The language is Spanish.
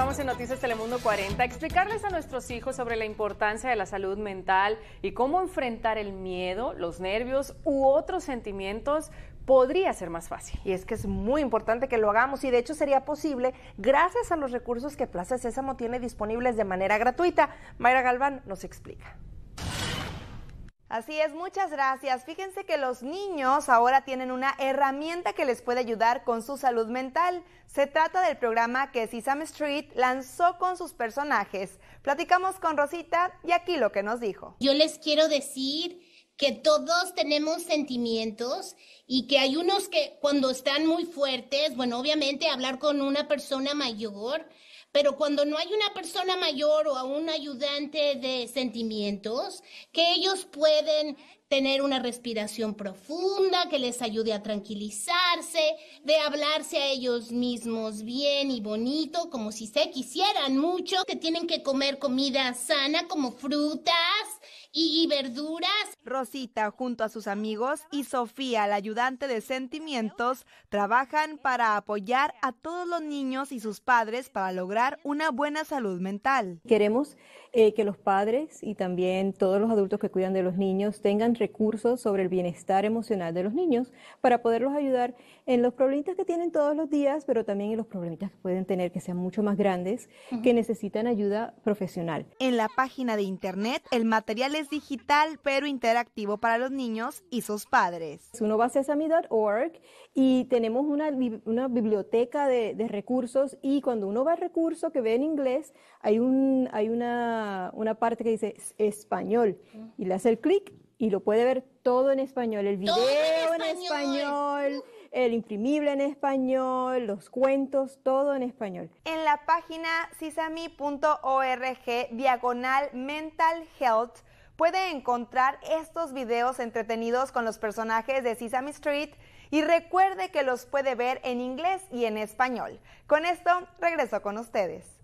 Vamos en Noticias Telemundo 40. Explicarles a nuestros hijos sobre la importancia de la salud mental y cómo enfrentar el miedo, los nervios u otros sentimientos podría ser más fácil. Y es que es muy importante que lo hagamos y de hecho sería posible gracias a los recursos que Plaza Sésamo tiene disponibles de manera gratuita. Mayra Galván nos explica. Así es, muchas gracias. Fíjense que los niños ahora tienen una herramienta que les puede ayudar con su salud mental. Se trata del programa que Sesame Street lanzó con sus personajes. Platicamos con Rosita y aquí lo que nos dijo. Yo les quiero decir que todos tenemos sentimientos y que hay unos que cuando están muy fuertes, bueno, obviamente hablar con una persona mayor, pero cuando no hay una persona mayor o a un ayudante de sentimientos, que ellos pueden tener una respiración profunda que les ayude a tranquilizarse, de hablarse a ellos mismos bien y bonito, como si se quisieran mucho, que tienen que comer comida sana como fruta, y verduras. Rosita, junto a sus amigos, y Sofía, la ayudante de sentimientos, trabajan para apoyar a todos los niños y sus padres para lograr una buena salud mental. Queremos eh, que los padres y también todos los adultos que cuidan de los niños tengan recursos sobre el bienestar emocional de los niños para poderlos ayudar en los problemitas que tienen todos los días, pero también en los problemitas que pueden tener que sean mucho más grandes, que necesitan ayuda profesional. En la página de internet, el material es digital pero interactivo para los niños y sus padres. Uno va a sesame.org y tenemos una, biblioteca de, recursos y cuando uno va a recurso que ve en inglés, hay, un, hay una, parte que dice español y le hace el clic y lo puede ver todo en español, el video en español. el imprimible en español, los cuentos, todo en español. En la página sisami.org diagonal mental health puede encontrar estos videos entretenidos con los personajes de Sesame Street y recuerde que los puede ver en inglés y en español. Con esto, regreso con ustedes.